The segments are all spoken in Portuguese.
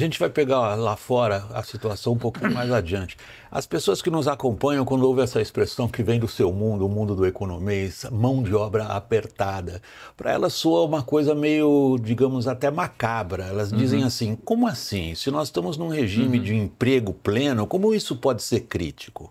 gente vai pegar lá fora a situação um pouco mais adiante. As pessoas que nos acompanham, quando ouvem essa expressão que vem do seu mundo, o mundo do economista, mão de obra apertada, para elas soa uma coisa meio, digamos, até macabra. Elas uhum. dizem assim: como assim? Se nós estamos num regime uhum. de emprego pleno, como isso pode ser crítico?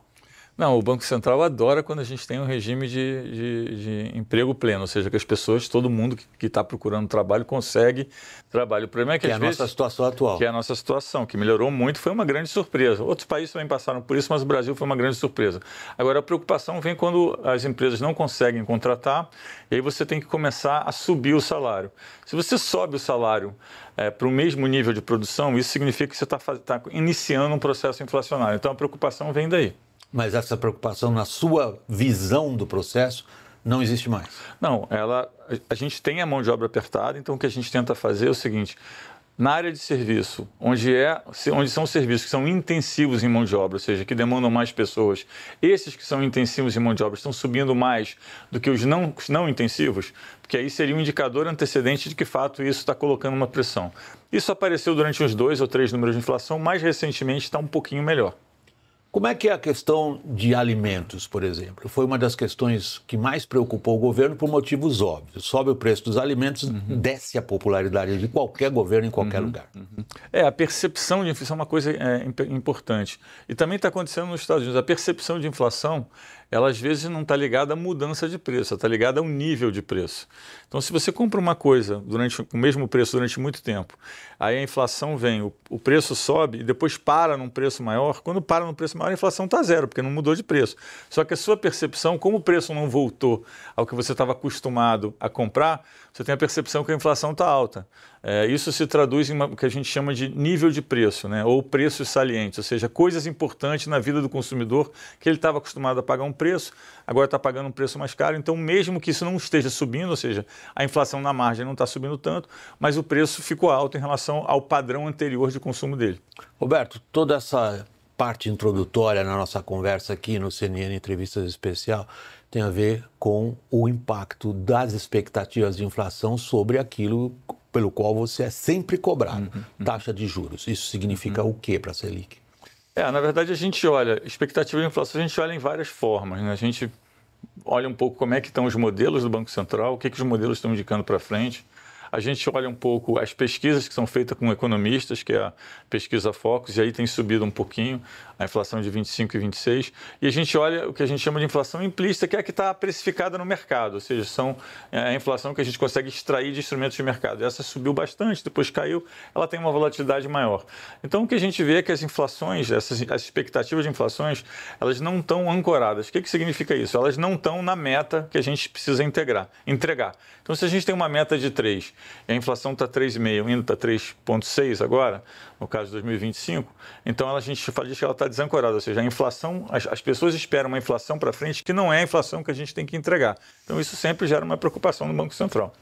Não, o Banco Central adora quando a gente tem um regime de, de, de emprego pleno, ou seja, que as pessoas, todo mundo que está procurando trabalho consegue trabalho. O problema é que, que é a vezes, nossa situação atual. Que é a nossa situação, que melhorou muito, foi uma grande surpresa. Outros países também passaram por isso, mas o Brasil foi uma grande surpresa. Agora, a preocupação vem quando as empresas não conseguem contratar e aí você tem que começar a subir o salário. Se você sobe o salário é, para o mesmo nível de produção, isso significa que você está tá iniciando um processo inflacionário. Então, a preocupação vem daí mas essa preocupação, na sua visão do processo, não existe mais. Não, ela, a gente tem a mão de obra apertada, então o que a gente tenta fazer é o seguinte: na área de serviço, onde, é, onde são serviços que são intensivos em mão de obra, ou seja, que demandam mais pessoas, esses que são intensivos em mão de obra estão subindo mais do que os não, os não intensivos, porque aí seria um indicador antecedente de que, de fato, isso está colocando uma pressão. Isso apareceu durante uns dois ou três números de inflação, mais recentemente está um pouquinho melhor. Como é que é a questão de alimentos, por exemplo? Foi uma das questões que mais preocupou o governo por motivos óbvios. Sobe o preço dos alimentos, uhum. desce a popularidade de qualquer governo em qualquer uhum. lugar. Uhum. É, a percepção de inflação é uma coisa é, importante. E também está acontecendo nos Estados Unidos. A percepção de inflação ela às vezes não está ligada à mudança de preço, está ligada ao nível de preço. Então, se você compra uma coisa durante o mesmo preço durante muito tempo, aí a inflação vem, o, o preço sobe e depois para num preço maior. Quando para num preço maior, a inflação está zero, porque não mudou de preço. Só que a sua percepção, como o preço não voltou ao que você estava acostumado a comprar, você tem a percepção que a inflação está alta. É, isso se traduz em uma, o que a gente chama de nível de preço, né? ou preços salientes, ou seja, coisas importantes na vida do consumidor que ele estava acostumado a pagar um preço, agora está pagando um preço mais caro. Então, mesmo que isso não esteja subindo, ou seja, a inflação na margem não está subindo tanto, mas o preço ficou alto em relação ao padrão anterior de consumo dele. Roberto, toda essa parte introdutória na nossa conversa aqui no CNN Entrevistas Especial tem a ver com o impacto das expectativas de inflação sobre aquilo pelo qual você é sempre cobrado, uhum, uhum. taxa de juros. Isso significa uhum. o que para a Selic? É, na verdade a gente olha, expectativa de inflação, a gente olha em várias formas, né? A gente olha um pouco como é que estão os modelos do Banco Central, o que, que os modelos estão indicando para frente a gente olha um pouco as pesquisas que são feitas com economistas, que é a pesquisa Focus, e aí tem subido um pouquinho a inflação de 25 e 26, e a gente olha o que a gente chama de inflação implícita, que é a que está precificada no mercado, ou seja, são é, a inflação que a gente consegue extrair de instrumentos de mercado. Essa subiu bastante, depois caiu, ela tem uma volatilidade maior. Então o que a gente vê é que as inflações, essas as expectativas de inflações, elas não estão ancoradas. O que, que significa isso? Elas não estão na meta que a gente precisa integrar, entregar. Então se a gente tem uma meta de 3 e a inflação está 3,5, ainda está 3,6 agora, no caso de 2025, então a gente diz que ela está desancorada, ou seja, a inflação, as, as pessoas esperam uma inflação para frente que não é a inflação que a gente tem que entregar. Então isso sempre gera uma preocupação no Banco Central.